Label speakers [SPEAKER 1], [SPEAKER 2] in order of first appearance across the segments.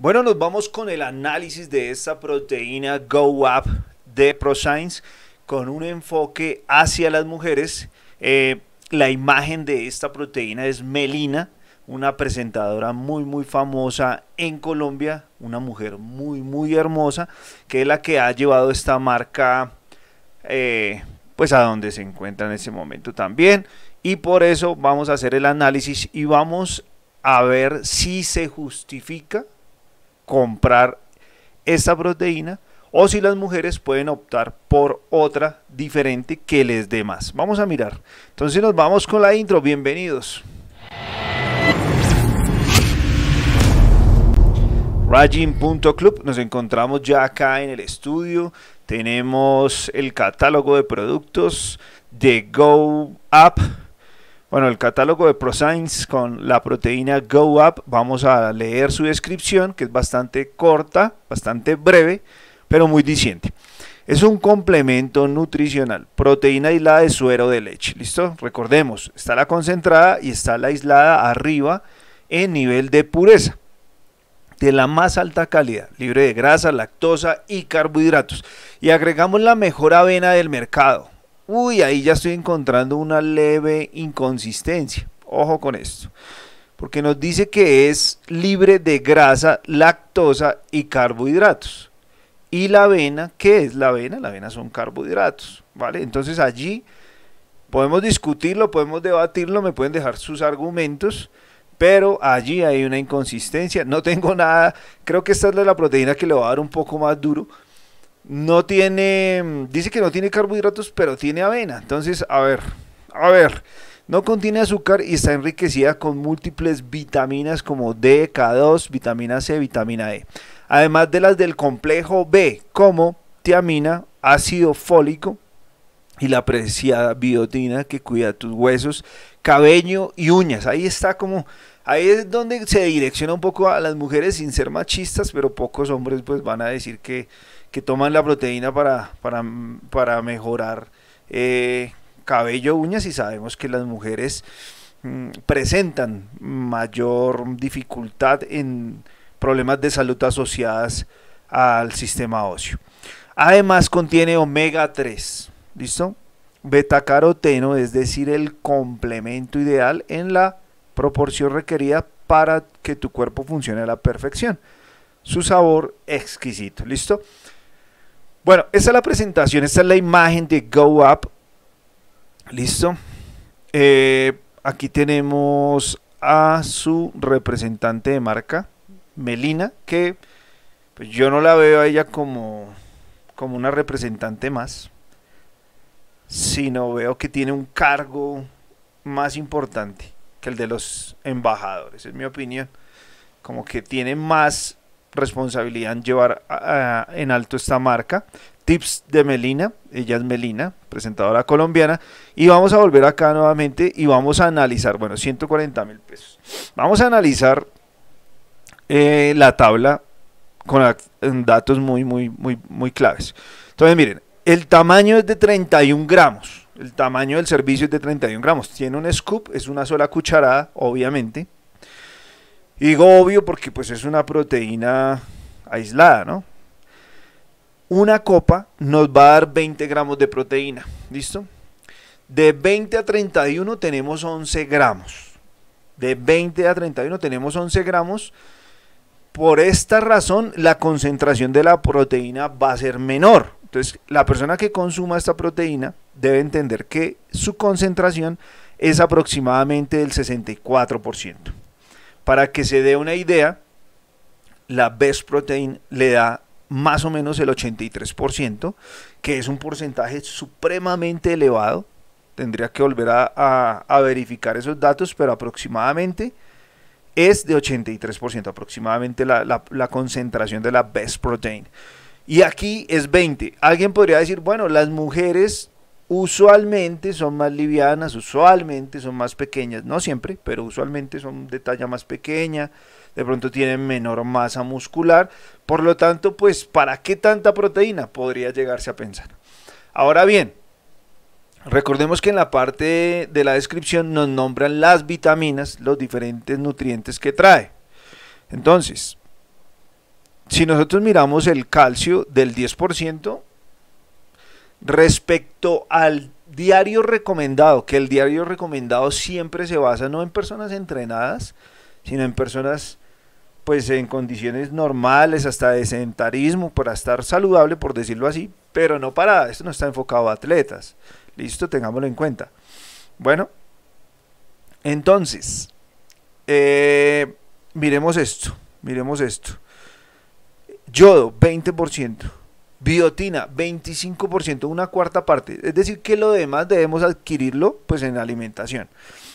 [SPEAKER 1] Bueno, nos vamos con el análisis de esta proteína Go Up de ProScience con un enfoque hacia las mujeres. Eh, la imagen de esta proteína es Melina, una presentadora muy muy famosa en Colombia, una mujer muy muy hermosa, que es la que ha llevado esta marca eh, pues a donde se encuentra en ese momento también. Y por eso vamos a hacer el análisis y vamos a ver si se justifica comprar esa proteína o si las mujeres pueden optar por otra diferente que les dé más. Vamos a mirar. Entonces nos vamos con la intro. Bienvenidos. Rajin.club, nos encontramos ya acá en el estudio. Tenemos el catálogo de productos de Go Up. Bueno, el catálogo de ProScience con la proteína Go Up, vamos a leer su descripción, que es bastante corta, bastante breve, pero muy diciente. Es un complemento nutricional, proteína aislada de suero de leche. ¿Listo? Recordemos, está la concentrada y está la aislada arriba en nivel de pureza de la más alta calidad, libre de grasa, lactosa y carbohidratos. Y agregamos la mejor avena del mercado, Uy, ahí ya estoy encontrando una leve inconsistencia. Ojo con esto. Porque nos dice que es libre de grasa, lactosa y carbohidratos. Y la avena, ¿qué es la avena? La avena son carbohidratos, ¿vale? Entonces allí podemos discutirlo, podemos debatirlo, me pueden dejar sus argumentos, pero allí hay una inconsistencia. No tengo nada, creo que esta es la proteína que le va a dar un poco más duro, no tiene, dice que no tiene carbohidratos, pero tiene avena. Entonces, a ver, a ver, no contiene azúcar y está enriquecida con múltiples vitaminas como D, K2, vitamina C, vitamina E. Además de las del complejo B, como tiamina, ácido fólico y la preciada biotina que cuida tus huesos, cabello y uñas. Ahí está como ahí es donde se direcciona un poco a las mujeres sin ser machistas, pero pocos hombres pues van a decir que que toman la proteína para, mejorar eh, cabello, uñas y sabemos que las mujeres mm, presentan mayor dificultad en problemas de salud asociadas al sistema óseo. Además contiene omega 3, ¿listo? caroteno, es decir, el complemento ideal en la proporción requerida para que tu cuerpo funcione a la perfección. Su sabor exquisito, ¿listo? Bueno, esta es la presentación, esta es la imagen de Go Up. Listo. Eh, aquí tenemos a su representante de marca, Melina, que pues, yo no la veo a ella como, como una representante más, sino veo que tiene un cargo más importante que el de los embajadores, es mi opinión. Como que tiene más responsabilidad en llevar en alto esta marca. Tips de Melina, ella es Melina, presentadora colombiana, y vamos a volver acá nuevamente y vamos a analizar, bueno, 140 mil pesos. Vamos a analizar eh, la tabla con datos muy, muy, muy, muy claves. Entonces, miren, el tamaño es de 31 gramos. El tamaño del servicio es de 31 gramos. Tiene un scoop, es una sola cucharada, obviamente. Y digo obvio porque pues es una proteína aislada, ¿no? Una copa nos va a dar 20 gramos de proteína, ¿listo? De 20 a 31 tenemos 11 gramos. De 20 a 31 tenemos 11 gramos. Por esta razón, la concentración de la proteína va a ser menor. Entonces, la persona que consuma esta proteína debe entender que su concentración es aproximadamente del 64%. Para que se dé una idea, la Best Protein le da más o menos el 83%, que es un porcentaje supremamente elevado. Tendría que volver a, verificar esos datos, pero aproximadamente es de 83%, aproximadamente la, la, concentración de la Best Protein. Y aquí es 20. Alguien podría decir, bueno, las mujeres usualmente son más livianas, usualmente son más pequeñas, no siempre, pero usualmente son de talla más pequeña, de pronto tienen menor masa muscular, por lo tanto, pues, ¿para qué tanta proteína? Podría llegarse a pensar. Ahora bien, recordemos que en la parte de la descripción nos nombran las vitaminas, los diferentes nutrientes que trae. Entonces, si nosotros miramos el calcio del 10%, Respecto al diario recomendado, que el diario recomendado siempre se basa no en personas entrenadas, sino en personas pues en condiciones normales, hasta de sedentarismo, para estar saludable, por decirlo así, pero no para, esto no está enfocado a atletas. Listo, tengámoslo en cuenta. Bueno, entonces, eh, miremos esto, miremos esto. Yodo, 20%. Biotina, 25%, una cuarta parte. Es decir, que lo demás debemos adquirirlo pues en alimentación.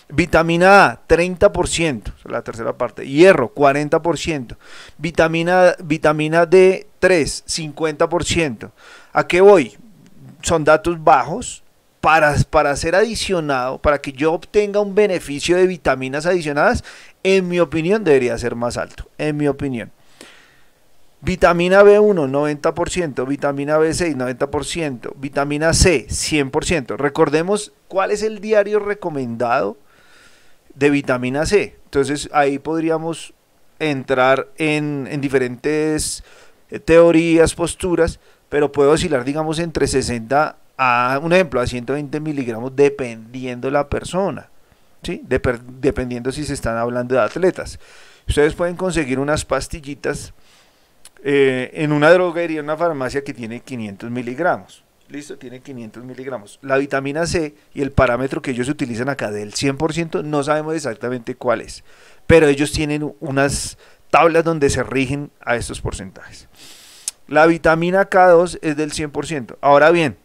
[SPEAKER 1] Vitamina A, 30%, la tercera parte. Hierro, 40%. Vitamina, vitamina D3, 50%. ¿A qué voy? Son datos bajos, para, para, ser adicionado, para que yo obtenga un beneficio de vitaminas adicionadas, en mi opinión debería ser más alto, en mi opinión. Vitamina B1, 90%, vitamina B6, 90%, vitamina C, 100%. Recordemos cuál es el diario recomendado de vitamina C. Entonces ahí podríamos entrar en, diferentes eh, teorías, posturas, pero puedo oscilar, digamos, entre 60 a, un ejemplo, a 120 miligramos dependiendo la persona. ¿sí? dependiendo si se están hablando de atletas. Ustedes pueden conseguir unas pastillitas eh, en una droguería, en una farmacia que tiene 500 miligramos. Listo, tiene 500 miligramos. La vitamina C y el parámetro que ellos utilizan acá del 100% no sabemos exactamente cuál es, pero ellos tienen unas tablas donde se rigen a estos porcentajes. La vitamina K2 es del 100%. Ahora bien,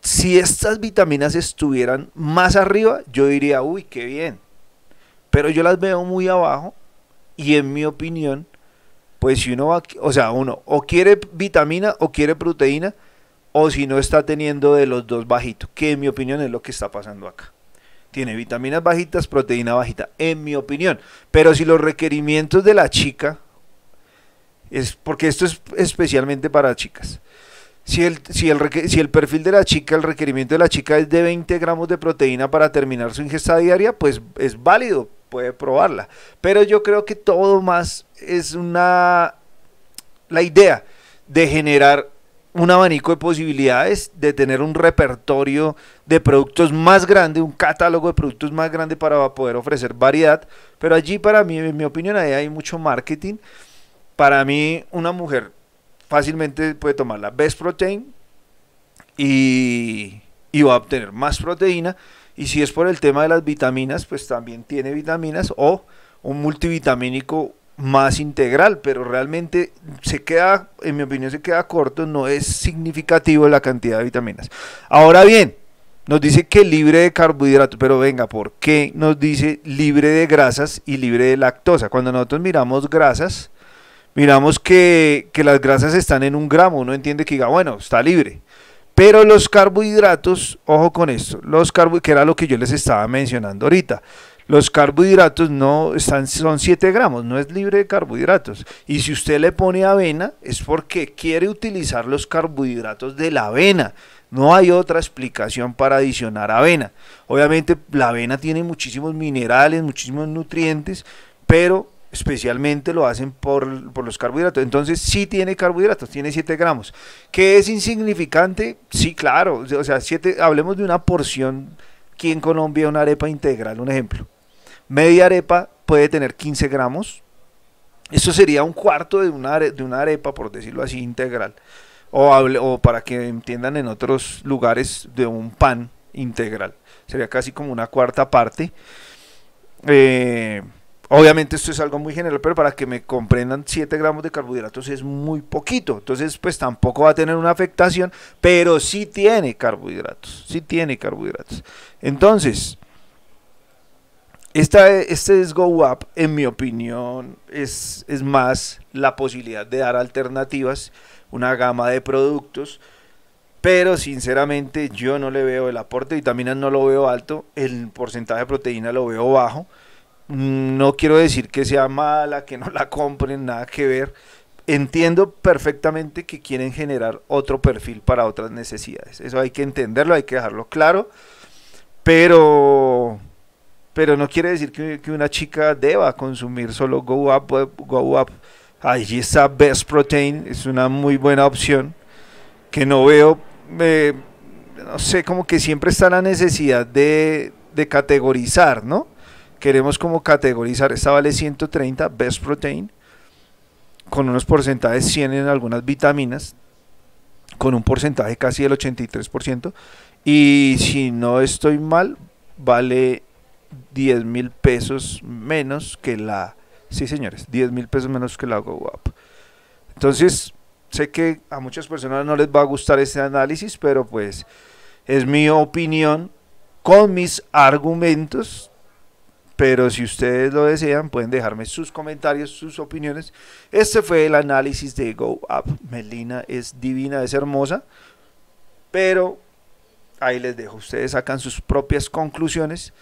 [SPEAKER 1] si estas vitaminas estuvieran más arriba, yo diría, uy, qué bien. Pero yo las veo muy abajo y en mi opinión pues si uno va, o sea, uno o quiere vitamina o quiere proteína, o si no está teniendo de los dos bajitos, que en mi opinión es lo que está pasando acá. Tiene vitaminas bajitas, proteína bajita, en mi opinión. Pero si los requerimientos de la chica, es porque esto es especialmente para chicas, si el, si, el, si el, perfil de la chica, el requerimiento de la chica es de 20 gramos de proteína para terminar su ingesta diaria, pues es válido, puede probarla. Pero yo creo que todo más es una la idea de generar un abanico de posibilidades, de tener un repertorio de productos más grande, un catálogo de productos más grande para poder ofrecer variedad. Pero allí para mí, en mi opinión, hay mucho marketing. Para mí, una mujer fácilmente puede tomar la Best Protein y, y va a obtener más proteína y si es por el tema de las vitaminas, pues también tiene vitaminas o un multivitamínico más integral, pero realmente se queda, en mi opinión, se queda corto, no es significativo la cantidad de vitaminas. Ahora bien, nos dice que libre de carbohidratos, pero venga, ¿por qué nos dice libre de grasas y libre de lactosa? Cuando nosotros miramos grasas, miramos que, que las grasas están en un gramo, uno entiende que diga, bueno, está libre. Pero los carbohidratos, ojo con esto, los que era lo que yo les estaba mencionando ahorita, los carbohidratos no están, son 7 gramos, no es libre de carbohidratos. Y si usted le pone avena, es porque quiere utilizar los carbohidratos de la avena. No hay otra explicación para adicionar avena. Obviamente la avena tiene muchísimos minerales, muchísimos nutrientes, pero especialmente lo hacen por, los carbohidratos. Entonces sí tiene carbohidratos, tiene 7 gramos. ¿Que es insignificante? Sí, claro. O sea, hablemos de una porción, aquí en Colombia una arepa integral, un ejemplo. Media arepa puede tener 15 gramos. Eso sería un cuarto de una, arepa, de una arepa, por decirlo así, integral. O, o para que entiendan en otros lugares, de un pan integral. Sería casi como una cuarta parte. Eh, Obviamente esto es algo muy general, pero para que me comprendan, 7 gramos de carbohidratos es muy poquito. Entonces, pues tampoco va a tener una afectación, pero sí tiene carbohidratos. Sí tiene carbohidratos. Entonces, esta, este es Go Up, en mi opinión, es, es más la posibilidad de dar alternativas, una gama de productos pero sinceramente yo no le veo el aporte de vitaminas, no lo veo alto, el porcentaje de proteína lo veo bajo. No quiero decir que sea mala, que no la compren, nada que ver. Entiendo perfectamente que quieren generar otro perfil para otras necesidades. Eso hay que entenderlo, hay que dejarlo claro. Pero, pero no quiere decir que, una chica deba consumir solo Go Up, Go Up. Allí está Best Protein, es una muy buena opción que no veo, no sé, como que siempre está la necesidad de categorizar, ¿no? queremos como categorizar, esta vale 130, Best Protein, con unos porcentajes 100 en algunas vitaminas, con un porcentaje casi del 83%, y si no estoy mal, vale 10 mil pesos menos que la... Sí, señores, 10 mil pesos menos que la Go Entonces, sé que a muchas personas no les va a gustar este análisis, pero pues es mi opinión con mis argumentos pero si ustedes lo desean pueden dejarme sus comentarios, sus opiniones. Este fue el análisis de Go Up. Melina es divina, es hermosa, pero ahí les dejo. Ustedes sacan sus propias conclusiones.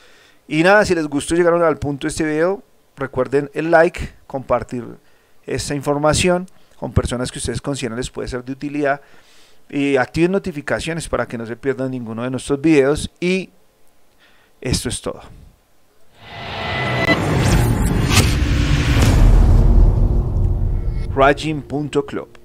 [SPEAKER 1] Y nada, si les gustó llegaron al punto de este video, recuerden el like, compartir esta información con personas que ustedes consideran les puede ser de utilidad y activen notificaciones para que no se pierdan ninguno de nuestros videos y esto es todo. Rajin.club